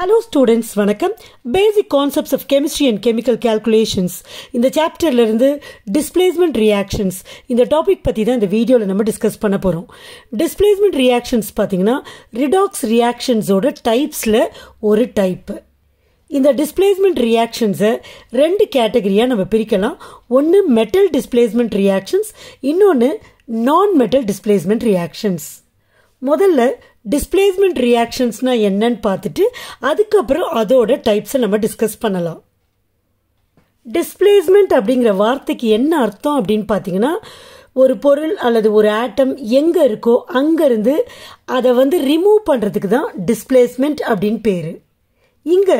Hello students வணக்கம் basic concepts of chemistry and chemical calculations இந்த சாப்டர்லேருந்து டிஸ்பிளேஸ்மெண்ட் ரியாக்ஷன்ஸ் இந்த டாபிக் பற்றி தான் இந்த வீடியோவில் நம்ம டிஸ்கஸ் பண்ண போகிறோம் டிஸ்பிளேஸ்மெண்ட் ரியாக்ஷன்ஸ் பார்த்தீங்கன்னா ரிடாக்ஸ் ரியாக்ஷன்ஸோட டைப்ஸில் ஒரு டைப்பு இந்த டிஸ்பிளேஸ்மெண்ட் ரியாக்ஷன்ஸை ரெண்டு கேட்டகரியாக நம்ம பிரிக்கலாம் ஒன்று மெட்டல் டிஸ்பிளேஸ்மெண்ட் ரியாக்ஷன்ஸ் இன்னொன்று நான் மெட்டல் டிஸ்பிளேஸ்மெண்ட் ரியாக்ஷன்ஸ் முதல்ல டிஸ்பிளேஸ்மெண்ட் ரியாக்ஷன்ஸ்னால் என்னன்னு பார்த்துட்டு அதுக்கப்புறம் அதோட டைப்ஸை நம்ம டிஸ்கஸ் பண்ணலாம் டிஸ்பிளேஸ்மெண்ட் அப்படிங்கிற வார்த்தைக்கு என்ன அர்த்தம் அப்படின்னு பார்த்தீங்கன்னா ஒரு பொருள் அல்லது ஒரு ஆட்டம் எங்கே இருக்கோ அங்கேருந்து அதை வந்து ரிமூவ் பண்ணுறதுக்கு தான் டிஸ்பிளேஸ்மெண்ட் அப்படின்னு பேர் இங்கே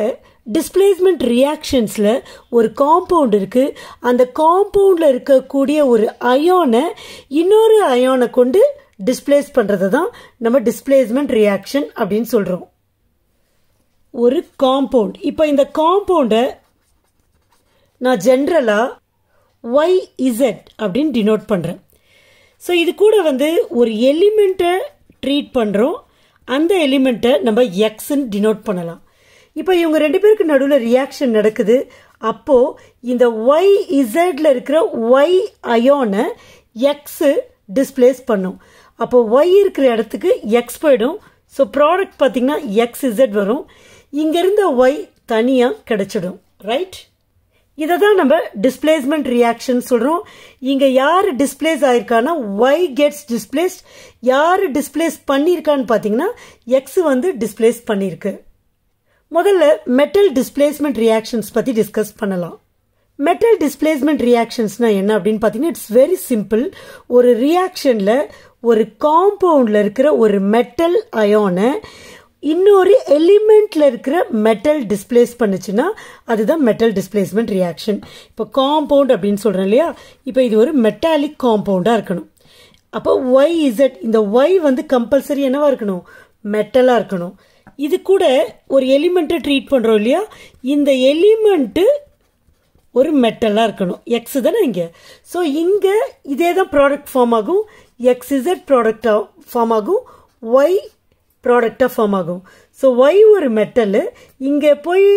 டிஸ்பிளேஸ்மெண்ட் ரியாக்ஷன்ஸில் ஒரு காம்பவுண்ட் இருக்குது அந்த காம்பவுண்டில் இருக்கக்கூடிய ஒரு அயோனை இன்னொரு அயோனை கொண்டு டிஸ்பிளேஸ் பண்ணுறது தான் நம்ம டிஸ்பிளேஸ்மெண்ட் ரியாக்ஷன் அப்படின்னு சொல்கிறோம் ஒரு காம்பவுண்ட் இப்போ இந்த காம்பவுண்டை நான் ஜென்ரலாக ஒய் இசட் அப்படின்னு டினோட் பண்ணுறேன் ஸோ இது கூட வந்து ஒரு எலிமெண்ட்டை ட்ரீட் பண்ணுறோம் அந்த எலிமெண்ட்டை நம்ம எக்ஸ்ன்னு டினோட் பண்ணலாம் இப்போ இவங்க ரெண்டு பேருக்கு நடுவில் ரியாக்ஷன் நடக்குது அப்போது இந்த ஒய் இசட்டில் இருக்கிற ஒய் அயோனை எக்ஸு டிஸ்பிளேஸ் பண்ணும் அப்போ ஒய் இருக்கிற இடத்துக்கு எக்ஸ் போயிடும் ஸோ ப்ராடக்ட் பார்த்திங்கன்னா எக்ஸ் இசட் வரும் இங்கேருந்த ஒய் தனியாக கிடச்சிடும் ரைட் இதை தான் நம்ம டிஸ்பிளேஸ்மெண்ட் ரியாக்ஷன் சொல்கிறோம் இங்கே யார் டிஸ்பிளேஸ் ஆயிருக்கான்னா ஒய் கெட்ஸ் டிஸ்பிளேஸ் யார் டிஸ்பிளேஸ் பண்ணியிருக்கான்னு பார்த்தீங்கன்னா எக்ஸ் வந்து டிஸ்பிளேஸ் பண்ணியிருக்கு முதல்ல மெட்டல் டிஸ்பிளேஸ்மெண்ட் ரியாக்ஷன்ஸ் பற்றி டிஸ்கஸ் பண்ணலாம் மெட்டல் டிஸ்பிளேஸ்மெண்ட் ரியாக்ஷன்ஸ்னால் என்ன அப்படின்னு பார்த்தீங்கன்னா இட்ஸ் வெரி சிம்பிள் ஒரு ரியாக்ஷனில் ஒரு காம்பவுண்டில் இருக்கிற ஒரு மெட்டல் அயோனை இன்னொரு எலிமெண்ட்டில் இருக்கிற மெட்டல் டிஸ்பிளேஸ் பண்ணுச்சுன்னா அதுதான் மெட்டல் டிஸ்பிளேஸ்மெண்ட் ரியாக்ஷன் இப்போ காம்பவுண்ட் அப்படின்னு சொல்கிறேன் இல்லையா இப்போ இது ஒரு மெட்டாலிக் காம்பவுண்டாக இருக்கணும் அப்போ ஒய் இசட் இந்த ஒய் வந்து கம்பல்சரி என்னவாக இருக்கணும் மெட்டலாக இருக்கணும் இது கூட ஒரு எலிமெண்ட்டை ட்ரீட் பண்ணுறோம் இல்லையா இந்த எலிமெண்ட்டு ஒரு மெட்டலாக இருக்கணும் எக்ஸு தானே இங்கே ஸோ இங்கே இதே தான் ப்ராடக்ட் ஃபார்ம் ஆகும் எக்ஸ் இசட் ப்ராடக்டாக ஃபார்ம் ஆகும் ஒய் ப்ராடக்டாக ஃபார்ம் ஆகும் ஸோ ஒய் ஒரு மெட்டலு இங்கே போய்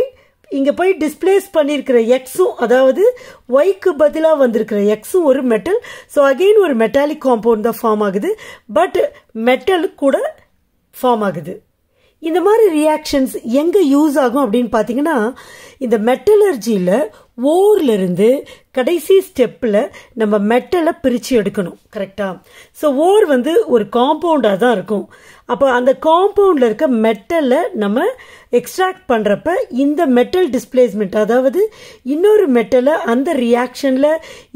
இங்கே போய் டிஸ்பிளேஸ் பண்ணியிருக்கிற எக்ஸும் அதாவது ஒய்க்கு பதிலாக வந்திருக்கிற எக்ஸும் ஒரு மெட்டல் ஸோ அகெயின் ஒரு மெட்டாலிக் காம்பவுண்ட் தான் ஃபார்ம் ஆகுது பட் மெட்டல் கூட ஃபார்ம் ஆகுது இந்த மாதிரி ரியாக்ஷன்ஸ் எங்கே யூஸ் ஆகும் அப்படின்னு பார்த்தீங்கன்னா இந்த மெட்டலர்ஜியில் ஓர்லேருந்து கடைசி ஸ்டெப்பில் நம்ம மெட்டலை பிரித்து எடுக்கணும் கரெக்டாக ஸோ ஓர் வந்து ஒரு காம்பவுண்டாக தான் இருக்கும் அப்போ அந்த காம்பவுண்டில் இருக்க மெட்டலை நம்ம எக்ஸ்ட்ராக்ட் பண்ணுறப்ப இந்த மெட்டல் டிஸ்பிளேஸ்மெண்ட் அதாவது இன்னொரு மெட்டலை அந்த ரியாக்ஷனில்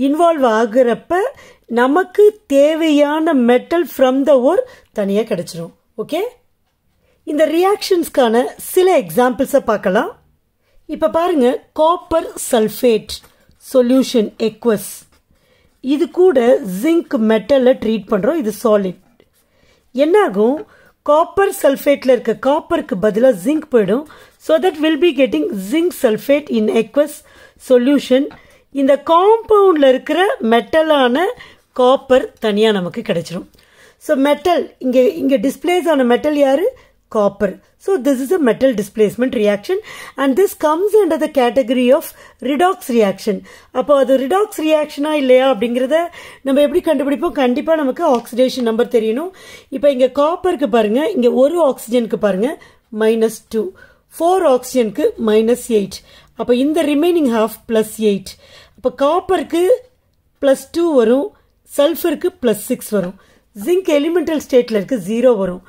இன்வால்வ் ஆகுறப்ப நமக்கு தேவையான மெட்டல் ஃப்ரம் த ஓர் தனியாக கிடச்சிரும் ஓகே இந்த ரியாக்ஷன்ஸ்க்கான சில எக்ஸாம்பிள்ஸை பார்க்கலாம் இப்போ பாருங்கள் காப்பர் சல்ஃபேட் சொல்யூஷன் எக்வஸ் இது கூட ஜிங்க் மெட்டலை ட்ரீட் பண்ணுறோம் இது சாலிட் என்னாகும் காப்பர் சல்ஃபேட்டில் இருக்க காப்பருக்கு பதிலாக ஜிங்க் போயிடும் so that will be getting zinc sulphate in aqueous solution இந்த காம்பவுண்டில் இருக்கிற மெட்டலான காப்பர் தனியாக நமக்கு கிடைச்சிரும் ஸோ மெட்டல் இங்கே இங்கே டிஸ்பிளேஸ் ஆன மெட்டல் யார் copper so this is a metal displacement reaction and this comes under the category of redox reaction அப்போ அது ரிடாக்ஸ் ரியாக்ஷனா இல்லையா அப்படிங்கிறத நம்ம எப்படி கண்டுபிடிப்போம் கண்டிப்பாக நமக்கு ஆக்சிடேஷன் நம்பர் தெரியணும் இப்போ இங்கே காப்பருக்கு பாருங்கள் இங்கே ஒரு ஆக்சிஜனுக்கு பாருங்கள் மைனஸ் டூ ஃபோர் ஆக்சிஜனுக்கு மைனஸ் எயிட் அப்போ இந்த ரிமைனிங் ஹாஃப் ப்ளஸ் எயிட் அப்போ காப்பருக்கு ப்ளஸ் டூ வரும் சல்ஃபருக்கு ப்ளஸ் சிக்ஸ் வரும் ஜிங்க் எலிமெண்டல் ஸ்டேட்டில் இருக்குது ஜீரோ வரும்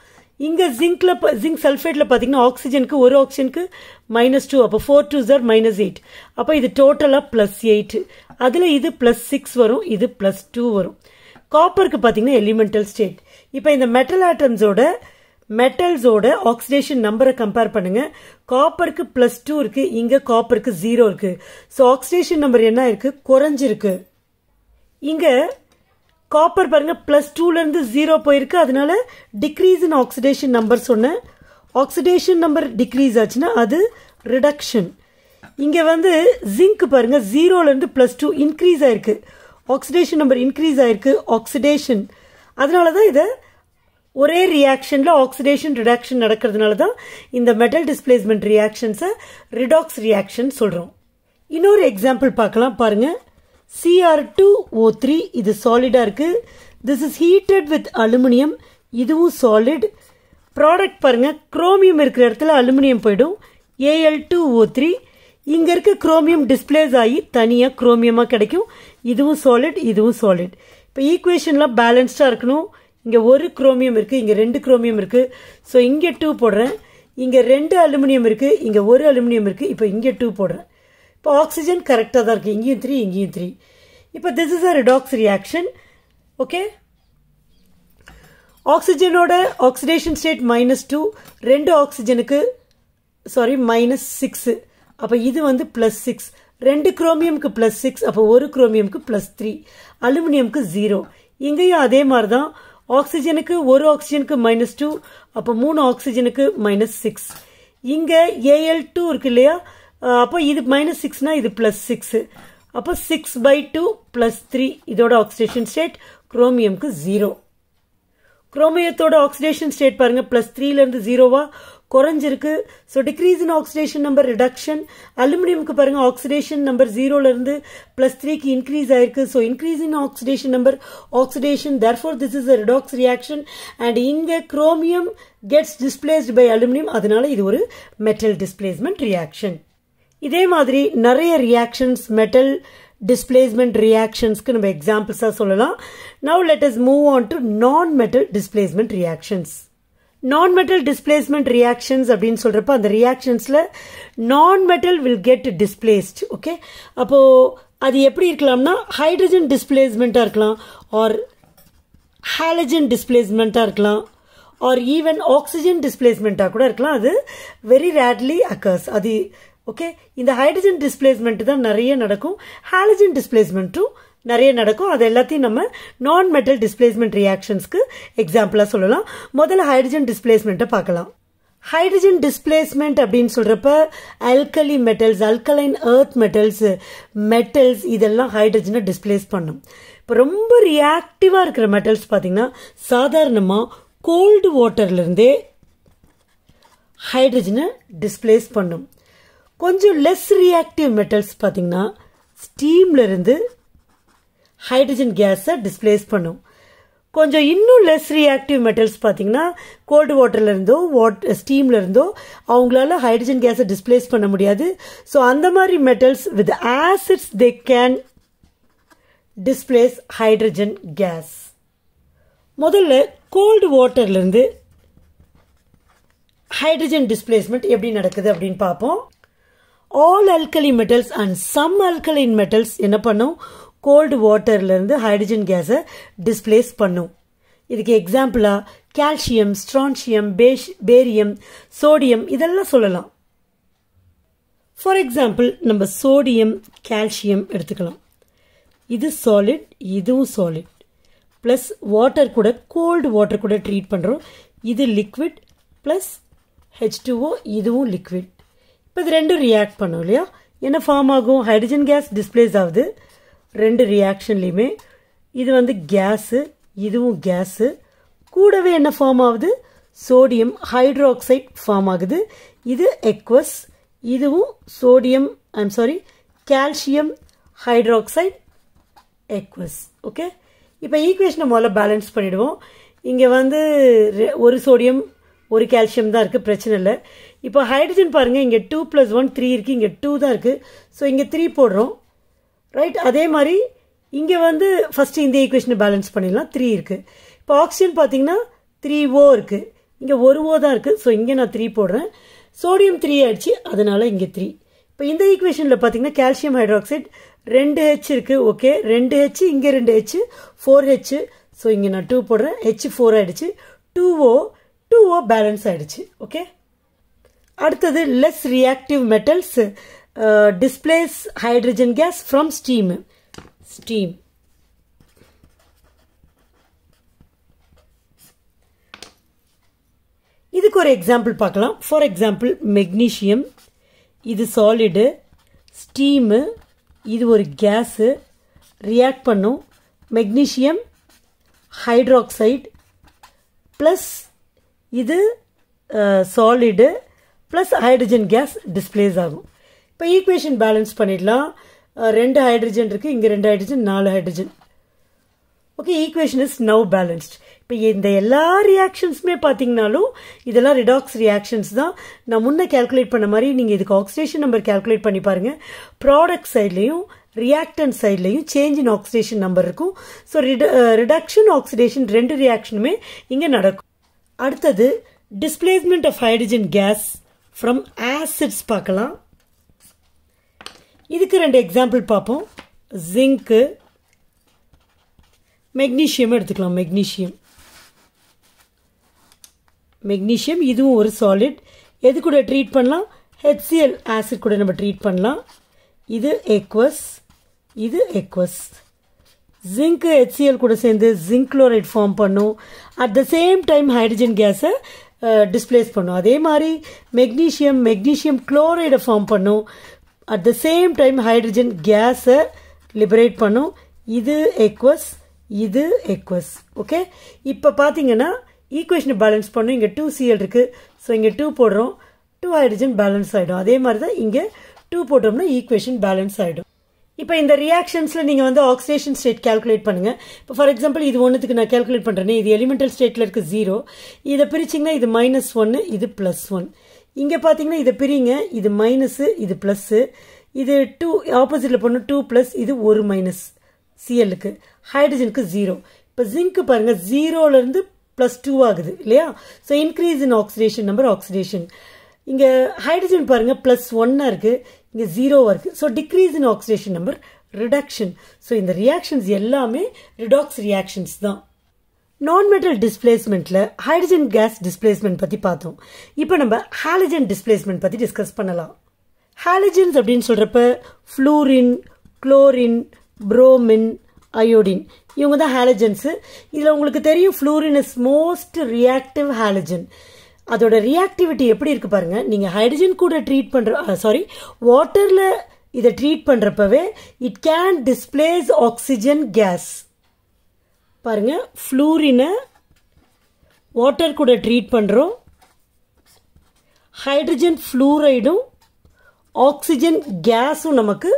இங்கே ஜிங்க்கில் ஜிங்க் சல்ஃபேட்டில் பார்த்தீங்கன்னா ஆக்சிஜனுக்கு ஒரு ஆக்சிஜனுக்கு மைனஸ் டூ அப்போ ஃபோர் டூ ஜார் மைனஸ் எயிட் அப்போ இது டோட்டலாக ப்ளஸ் எயிட் அதில் இது ப்ளஸ் சிக்ஸ் வரும் இது ப்ளஸ் டூ வரும் காப்பருக்கு பார்த்தீங்கன்னா எலிமெண்டல் ஸ்டேட் இப்போ இந்த மெட்டல் ஆட்டம்ஸோட மெட்டல்ஸோட ஆக்சிடேஷன் நம்பரை கம்பேர் பண்ணுங்க காப்பருக்கு ப்ளஸ் டூ இருக்கு இங்கே காப்பருக்கு ஜீரோ இருக்கு ஸோ ஆக்சிடேஷன் நம்பர் என்ன இருக்கு குறைஞ்சிருக்கு இங்கே காப்பர் பாருங்கள் ப்ளஸ் டூலேருந்து ஜீரோ போயிருக்கு அதனால டிக்ரீஸ் இன் ஆக்சிடேஷன் நம்பர் சொன்னேன் ஆக்சிடேஷன் நம்பர் டிக்ரீஸ் ஆச்சுன்னா அது ரிடக்ஷன் இங்கே வந்து ஜிங்க் பாருங்கள் ஜீரோலேருந்து ப்ளஸ் டூ இன்க்ரீஸ் ஆயிருக்கு ஆக்சிடேஷன் நம்பர் இன்க்ரீஸ் ஆயிருக்கு ஆக்சிடேஷன் அதனால தான் இதை ஒரே ரியாக்ஷனில் ஆக்சிடேஷன் ரிடாக்ஷன் நடக்கிறதுனால தான் இந்த மெட்டல் டிஸ்பிளேஸ்மெண்ட் ரியாக்ஷன்ஸை ரிடாக்ஸ் ரியாக்ஷன் சொல்கிறோம் இன்னொரு எக்ஸாம்பிள் பார்க்கலாம் பாருங்கள் சிஆர் டூ ஓ த்ரீ இது சாலிடாக இருக்குது this is heated with aluminium இதுவும் சாலிட் ப்ராடக்ட் பாருங்கள் குரோமியம் இருக்கிற இடத்துல அலுமினியம் போயிடும் ஏஎல் டூ ஓ த்ரீ இங்கே இருக்க குரோமியம் டிஸ்பிளேஸ் ஆகி தனியாக குரோமியமாக கிடைக்கும் இதுவும் சாலிட் இதுவும் சாலிட் இப்போ ஈக்குவேஷன்லாம் பேலன்ஸ்டாக இருக்கணும் இங்கே ஒரு குரோமியம் இருக்குது இங்கே ரெண்டு குரோமியம் இருக்குது ஸோ இங்கே டூ போடுறேன் இங்கே ரெண்டு அலுமினியம் இருக்குது இங்கே ஒரு அலுமினியம் இருக்குது இப்போ இங்கே டூ போடுறேன் இப்போ ஆக்சிஜன் கரெக்டாக தான் இருக்குது இங்கேயும் த்ரீ இங்கேயும் த்ரீ இப்போ this is a redox reaction okay ஆக்சிஜனோட ஆக்சிடேஷன் ஸ்டேட் மைனஸ் டூ ரெண்டு ஆக்சிஜனுக்கு சாரி மைனஸ் சிக்ஸு அப்போ இது வந்து ப்ளஸ் சிக்ஸ் ரெண்டு குரோமியமுக்கு ப்ளஸ் சிக்ஸ் அப்போ ஒரு குரோமியம்க்கு ப்ளஸ் த்ரீ அலுமினியம்க்கு ஜீரோ இங்கேயும் அதே மாதிரி தான் ஆக்சிஜனுக்கு ஒரு ஆக்சிஜனுக்கு மைனஸ் டூ அப்போ மூணு ஆக்சிஜனுக்கு மைனஸ் சிக்ஸ் இங்கே ஏஎல் டூ இருக்கு இல்லையா அப்போ இது மைனஸ் சிக்ஸ்னால் இது ப்ளஸ் சிக்ஸு அப்போ six by two plus three இதோட ஆக்சிடேஷன் ஸ்டேட் குரோமியம்க்கு ஜீரோ குரோமியத்தோட ஆக்சிடேஷன் ஸ்டேட் பாருங்கள் ப்ளஸ் த்ரீலேருந்து ஜீரோவா குறைஞ்சிருக்கு so decrease in oxidation number reduction அலுமினியமுக்கு பாருங்கள் ஆக்சிடேஷன் நம்பர் இருந்து ப்ளஸ் த்ரீக்கு இன்க்ரீஸ் ஆயிருக்கு so increase in oxidation number oxidation therefore this is a redox reaction and இங்கே chromium gets displaced by aluminium அதனால இது ஒரு மெட்டல் டிஸ்பிளேஸ்மெண்ட் ரியாக்ஷன் இதே மாதிரி நிறைய ரியாக்ஷன்ஸ் மெட்டல் டிஸ்பிளேஸ்மெண்ட் ரியாக்ஷன்ஸ்க்கு நம்ம எக்ஸாம்பிள்ஸாக சொல்லலாம் now let us move on to non metal displacement reactions non metal displacement reactions அப்படின்னு சொல்கிறப்ப அந்த ரியாக்ஷன்ஸில் non metal will get displaced okay அப்போது அது எப்படி இருக்கலாம்னா ஹைட்ரஜன் டிஸ்பிளேஸ்மெண்ட்டாக இருக்கலாம் ஆர் ஹாலஜன் டிஸ்பிளேஸ்மெண்ட்டாக இருக்கலாம் ஆர் ஈவன் ஆக்சிஜன் டிஸ்பிளேஸ்மெண்ட்டாக கூட இருக்கலாம் அது வெரி ரேட்லி அக்கர்ஸ் அது ஓகே இந்த ஹைட்ரஜன் டிஸ்பிளேஸ்மெண்ட் தான் நிறைய நடக்கும் ஹாலஜன் டிஸ்பிளேஸ்மெண்ட்டும் நிறைய நடக்கும் அது எல்லாத்தையும் நம்ம நான் மெட்டல் டிஸ்பிளேஸ்மெண்ட் ரியாக்ஷன்ஸ்க்கு எக்ஸாம்பிளாக சொல்லலாம் முதல்ல ஹைட்ரஜன் டிஸ்பிளேஸ்மெண்ட்டை பார்க்கலாம் ஹைட்ரஜன் டிஸ்பிளேஸ்மெண்ட் அப்படின்னு சொல்கிறப்ப alkali metals alkaline earth metals metals இதெல்லாம் ஹைட்ரஜனை டிஸ்பிளேஸ் பண்ணும் இப்போ ரொம்ப ரியாக்டிவாக இருக்கிற மெட்டல்ஸ் பார்த்தீங்கன்னா சாதாரணமாக கோல்டு வாட்டர்லேருந்தே ஹைட்ரஜனை டிஸ்பிளேஸ் பண்ணும் கொஞ்சம் லெஸ் ரியாக்டிவ் மெட்டல்ஸ் பார்த்திங்கன்னா இருந்து ஹைட்ரஜன் கேஸை டிஸ்பிளேஸ் பண்ணும் கொஞ்சம் இன்னும் லெஸ் ரியாக்டிவ் மெட்டல்ஸ் பார்த்தீங்கன்னா கோல்டு இருந்தோ வாட் இருந்தோ அவங்களால ஹைட்ரஜன் கேஸை டிஸ்பிளேஸ் பண்ண முடியாது ஸோ அந்த மாதிரி metals with acids they can displace hydrogen gas முதல்ல கோல்டு வாட்டர்லேருந்து ஹைட்ரஜன் டிஸ்பிளேஸ்மெண்ட் எப்படி நடக்குது அப்படின்னு பார்ப்போம் all alkali metals and some alkaline metals என்ன பண்ணும் கோல்டு வாட்டர்லேருந்து ஹைட்ரஜன் கேஸை டிஸ்பிளேஸ் பண்ணும் இதுக்கு எக்ஸாம்பிளாக கால்சியம் ஸ்ட்ரான்ஷியம் பேஷ் பேரியம் சோடியம் இதெல்லாம் சொல்லலாம் ஃபார் எக்ஸாம்பிள் நம்ம சோடியம் கால்சியம் எடுத்துக்கலாம் இது சாலிட் இதுவும் சாலிட் ப்ளஸ் வாட்டர் கூட கோல்டு வாட்டர் கூட ட்ரீட் பண்ணுறோம் இது லிக்விட் ப்ளஸ் ஹெச் இதுவும் லிக்விட் இப்போ இது ரெண்டும் ரியாக்ட் பண்ணும் இல்லையா என்ன ஃபார்ம் ஆகும் ஹைட்ரஜன் கேஸ் டிஸ்பிளேஸ் ஆகுது ரெண்டு ரியாக்ஷன்லேயுமே இது வந்து கேஸு இதுவும் கேஸு கூடவே என்ன ஃபார்ம் ஆகுது சோடியம் ஹைட்ரோக்சைட் ஃபார்ம் ஆகுது இது எக்வஸ் இதுவும் sodium I'm sorry calcium hydroxide aqueous okay இப்போ ஈக்குவேஷனை முதல்ல பேலன்ஸ் பண்ணிவிடுவோம் இங்கே வந்து ஒரு சோடியம் ஒரு கால்சியம் தான் இருக்குது பிரச்சனை இல்லை இப்போ ஹைட்ரஜன் பாருங்கள் இங்கே டூ ப்ளஸ் ஒன் த்ரீ இருக்குது இங்கே டூ தான் இருக்குது ஸோ இங்கே த்ரீ போடுறோம் ரைட் அதே மாதிரி இங்கே வந்து ஃபஸ்ட்டு இந்த ஈக்குவேஷனை பேலன்ஸ் பண்ணிடலாம் த்ரீ இருக்குது இப்போ ஆக்சிஜன் பார்த்தீங்கன்னா த்ரீ ஓ இருக்குது இங்கே ஒரு ஓ தான் இருக்குது ஸோ இங்கே நான் த்ரீ போடுறேன் சோடியம் த்ரீ ஆயிடுச்சு அதனால் இங்கே த்ரீ இப்போ இந்த ஈக்குவேஷனில் பார்த்தீங்கன்னா கால்சியம் ஹைட்ராக்சைடு ரெண்டு ஹெச் இருக்குது ஓகே ரெண்டு ஹெச் இங்கே ரெண்டு ஹெச் ஃபோர் ஹெச் ஸோ இங்கே நான் டூ போடுறேன் ஹெச் ஃபோர் ஆகிடுச்சு two O two O balance ஆகிடுச்சு ஓகே அடுத்தது less reactive metals displace hydrogen gas from steam steam இதுக்கு ஒரு எக்ஸாம்பிள் பார்க்கலாம் ஃபார் எக்ஸாம்பிள் மெக்னீஷியம் இது சாலிடு ஸ்டீமு இது ஒரு கேஸு ரியாக்ட் பண்ணும் மெக்னீஷியம் ஹைட்ராக்சைடு ப்ளஸ் இது solid plus hydrogen gas displace ஆகும் இப்போ ஈக்குவேஷன் பேலன்ஸ் பண்ணிடலாம் ரெண்டு ஹைட்ரஜன் இருக்குது இங்கே ரெண்டு ஹைட்ரஜன் நாலு hydrogen okay equation is now balanced இப்போ இந்த எல்லா ரியாக்ஷன்ஸுமே பார்த்தீங்கனாலும் இதெல்லாம் ரிடாக்ஸ் ரியாக்ஷன்ஸ் தான் நான் முன்னே கேல்குலேட் பண்ண மாதிரி நீங்கள் இதுக்கு ஆக்சிடேஷன் நம்பர் கேல்குலேட் பண்ணி பாருங்கள் ப்ராடக்ட் சைட்லேயும் ரியாக்டன் சைட்லேயும் சேஞ்ச் இன் ஆக்சிடேஷன் நம்பர் இருக்கும் ஸோ ரிட ரிடக்ஷன் ஆக்சிடேஷன் ரெண்டு ரியாக்ஷனுமே இங்கே நடக்கும் அடுத்தது displacement of hydrogen gas from acids பார்க்கலாம் இதுக்கு ரெண்டு எக்ஸாம்பிள் பார்ப்போம் ஜிங்க்கு மெக்னீஷியம் எடுத்துக்கலாம் மெக்னீஷியம் மெக்னீஷியம் இதுவும் ஒரு சாலிட் எது கூட ட்ரீட் பண்ணலாம் ஹெச்சிஎல் ஆசிட் கூட நம்ம ட்ரீட் பண்ணலாம் இது எக்வஸ் இது எக்வஸ் ஜிங்க்கு ஹெச்சிஎல் கூட சேர்ந்து ஜிங்க் குளோரைட் ஃபார்ம் பண்ணும் at the same time hydrogen கேஸை டிஸ்பிளேஸ் பண்ணும் அதே மாதிரி மெக்னீஷியம் மெக்னீஷியம் குளோரைடை ஃபார்ம் பண்ணும் at the same time hydrogen கேஸை லிபரேட் பண்ணும் இது எக்வஸ் இது எக்வஸ் ஓகே இப்போ பார்த்தீங்கன்னா ஈக்குவேஷனை பேலன்ஸ் பண்ணும் இங்கே டூ சிஎல் இருக்குது ஸோ இங்கே டூ போடுறோம் டூ ஹைட்ரஜன் பேலன்ஸ் ஆகிடும் அதே மாதிரி தான் இங்கே டூ போட்டோம்னா ஈக்குவேஷன் பேலன்ஸ் ஆகிடும் இப்போ இந்த ரியாக்ஷன்ஸில் நீங்கள் வந்து ஆக்சிடேஷன் ஸ்டேட் கேல்குலேட் பண்ணுங்கள் இப்போ ஃபார் எக்ஸாம்பிள் இது ஒன்றுத்துக்கு நான் கேல்குலேட் பண்ணுறேன் இது எலிமெண்டல் ஸ்டேட்டில் இருக்குது ஜீரோ இதை பிரிச்சிங்கன்னா இது மைனஸ் ஒன்று இது ப்ளஸ் ஒன் இங்கே பார்த்தீங்கன்னா இதை பிரிங்க இது மைனஸு இது ப்ளஸ்ஸு இது டூ ஆப்போசிட்டில் பண்ணு டூ ப்ளஸ் இது ஒரு மைனஸ் சிஎல்லுக்கு ஹைட்ரஜனுக்கு ஜீரோ இப்போ ஜிங்க்கு பாருங்கள் ஜீரோலேருந்து ப்ளஸ் டூ ஆகுது இல்லையா so increase in oxidation number oxidation இங்கே ஹைட்ரஜன் பாருங்கள் ப்ளஸ் ஒன்னாக இருக்குது இங்கே ஜீரோவாக இருக்குது so decrease in oxidation number reduction so இந்த ரியாக்ஷன்ஸ் எல்லாமே ரிடாக்ஸ் ரியாக்ஷன்ஸ் தான் நான் மெட்டல் டிஸ்பிளேஸ்மெண்ட்ல ஹைட்ரஜன் கேஸ் டிஸ்பிளேஸ்மெண்ட் பற்றி பார்த்தோம் இப்போ நம்ம ஹாலஜன் டிஸ்பிளேஸ்மெண்ட் பற்றி டிஸ்கஸ் பண்ணலாம் ஹாலஜன்ஸ் அப்படின்னு சொல்கிறப்ப ஃப்ளூரின் குளோரின் புரோமின் அயோடின் இவங்க தான் ஹாலஜன்ஸு இதில் உங்களுக்கு தெரியும் fluorine is most reactive halogen அதோட ரியாக்டிவிட்டி எப்படி இருக்கு பாருங்க நீங்கள் ஹைட்ரஜன் கூட ட்ரீட் பண்ற சாரி வாட்டரில் இதை ட்ரீட் பண்ணுறப்பவே it can displace oxygen gas பாருங்க ஃப்ளூரினை வாட்டர் கூட ட்ரீட் பண்ணுறோம் ஹைட்ரஜன் ஃப்ளூரைடும் ஆக்சிஜன் கேஸும் நமக்கு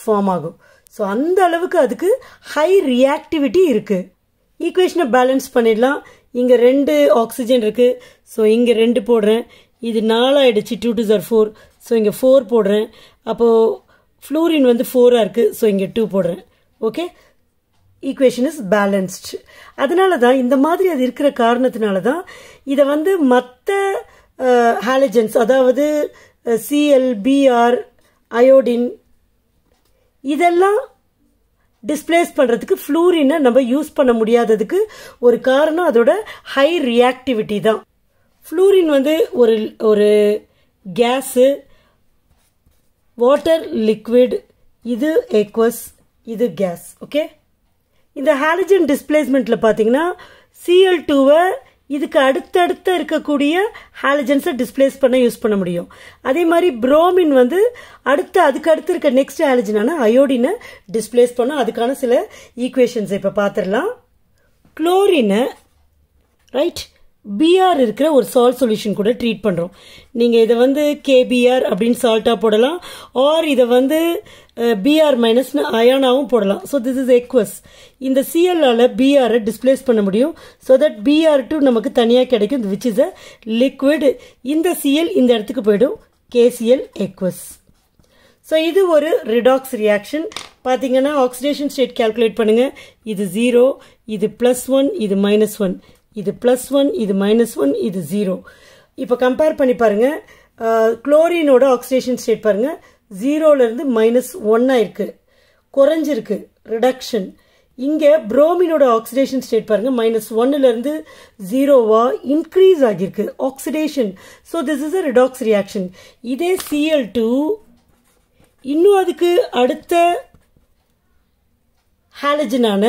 ஃபார்ம் ஆகும் ஸோ அந்த அளவுக்கு அதுக்கு ஹை ரியாக்டிவிட்டி இருக்குது ஈக்குவேஷனை பேலன்ஸ் பண்ணிடலாம் இங்கே ரெண்டு ஆக்சிஜன் இருக்குது ஸோ இங்கே ரெண்டு போடுறேன் இது நாலாயிடுச்சு டூ டூ ஜார் ஃபோர் ஸோ இங்கே ஃபோர் போடுறேன் அப்போது ஃப்ளூரின் வந்து ஃபோராக இருக்குது ஸோ இங்கே டூ போடுறேன் ஓகே ஈக்குவேஷன் இஸ் பேலன்ஸ்ட் அதனால தான் இந்த மாதிரி அது இருக்கிற காரணத்தினால தான் இதை வந்து மற்ற ஹாலஜன்ஸ் அதாவது சிஎல் பிஆர் அயோடின் இதெல்லாம் டிஸ்பிளேஸ் பண்ணுறதுக்கு ஃப்ளூரினை நம்ம யூஸ் பண்ண முடியாததுக்கு ஒரு காரணம் அதோட ஹை ரியாக்டிவிட்டி தான் ஃப்ளூரின் வந்து ஒரு ஒரு கேஸு வாட்டர் லிக்விட் இது எக்வஸ் இது கேஸ் ஓகே இந்த ஹாலிஜன் டிஸ்பிளேஸ்மெண்ட்டில் பார்த்தீங்கன்னா சிஎல் டூவை இதுக்கு அடுத்தடுத்து இருக்கக்கூடிய ஹாலஜன்ஸை டிஸ்பிளேஸ் பண்ண யூஸ் பண்ண முடியும் அதே மாதிரி புரோமின் வந்து அடுத்து அதுக்கு அடுத்து இருக்க நெக்ஸ்ட் ஹாலஜினான அயோடினை டிஸ்பிளேஸ் பண்ணும் அதுக்கான சில ஈக்குவேஷன்ஸை இப்போ பார்த்துடலாம் குளோரினை ரைட் பிஆர் இருக்கிற ஒரு சால்ட் சொல்யூஷன் கூட ட்ரீட் பண்ணுறோம் நீங்கள் இதை வந்து கேபிஆர் அப்படின்னு சால்ட்டாக போடலாம் ஆர் இதை வந்து பிஆர் மைனஸ்னு அயானாவும் போடலாம் ஸோ திஸ் இஸ் எக்வஸ் இந்த சிஎல்லால் பிஆரை டிஸ்பிளேஸ் பண்ண முடியும் ஸோ தட் பிஆர் டூ நமக்கு தனியாக கிடைக்கும் விச் இஸ் அ லிக்விட் இந்த சிஎல் இந்த இடத்துக்கு போயிடும் கேசிஎல் எக்வஸ் ஸோ இது ஒரு ரிடாக்ஸ் ரியாக்ஷன் பார்த்தீங்கன்னா ஆக்சிடேஷன் ஸ்டேட் கால்குலேட் பண்ணுங்கள் இது ஜீரோ இது ப்ளஸ் ஒன் இது மைனஸ் ஒன் இது ப்ளஸ் ஒன் இது மைனஸ் ஒன் இது ஜீரோ இப்போ கம்பேர் பண்ணி பாருங்கள் குளோரினோட ஆக்சிடேஷன் ஸ்டேட் பாருங்கள் ஜீரோலேருந்து மைனஸ் ஒன்னாக இருக்குது குறைஞ்சிருக்கு ரிடக்ஷன் இங்கே புரோமினோட ஆக்சிடேஷன் ஸ்டேட் பாருங்கள் மைனஸ் ஒன்னுலேருந்து ஜீரோவாக இன்க்ரீஸ் ஆகியிருக்கு oxidation so this is a redox reaction இதே சிஎல் டூ இன்னும் அதுக்கு அடுத்த ஹாலஜனான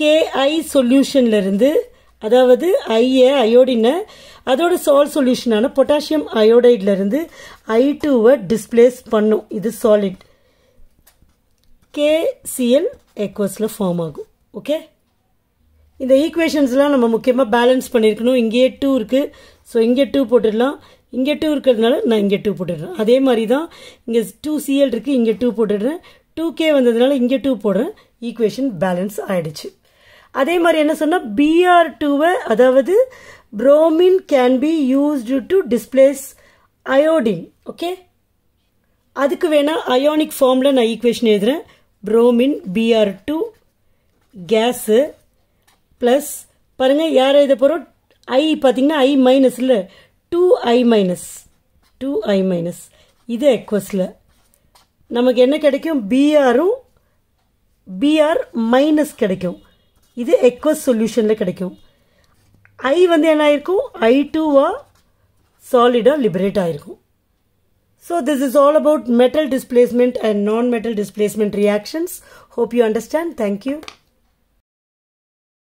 கேஐ சொல்யூஷன்லேருந்து அதாவது ஐஏ அயோடினை அதோட சால் சொல்யூஷனான பொட்டாசியம் அயோடைட்லேருந்து ஐ டூவை டிஸ்பிளேஸ் பண்ணும் இது சாலிட் கேசிஎல் எக்வஸில் ஃபார்ம் ஆகும் ஓகே இந்த equationsல நம்ம முக்கியமாக பேலன்ஸ் பண்ணியிருக்கணும் இங்கே டூ இருக்கு ஸோ இங்கே டூ போட்டுடலாம் இங்கே டூ இருக்கிறதுனால நான் இங்கே டூ போட்டுடுறேன் அதே மாதிரி தான் இங்கே டூ சிஎல் இருக்குது இங்கே டூ போட்டுடுறேன் டூ கே வந்ததுனால இங்கே டூ போடுறேன் ஈக்குவேஷன் பேலன்ஸ் ஆகிடுச்சு அதே மாதிரி என்ன சொன்னால் பிஆர் டூவை அதாவது bromine can be used to displace iodine okay அதுக்கு வேணால் அயோனிக் ஃபார்மில் நான் ஈக்குவேஷன் எழுதுகிறேன் bromine Br two gas plus பாருங்கள் யார் எழுத போகிறோம் ஐ பார்த்தீங்கன்னா ஐ மைனஸ் இல்லை two I minus two I minus இது எக்வஸில் நமக்கு என்ன கிடைக்கும் பிஆரும் பிஆர் மைனஸ் கிடைக்கும் இது எக்வஸ் சொல்யூஷனில் கிடைக்கும் ஐ வந்து என்ன ஆயிருக்கும் ஐ டூவாக சாலிடாக லிபரேட் ஆகிருக்கும் So this is all about metal displacement and non-metal displacement reactions. Hope you understand. Thank you.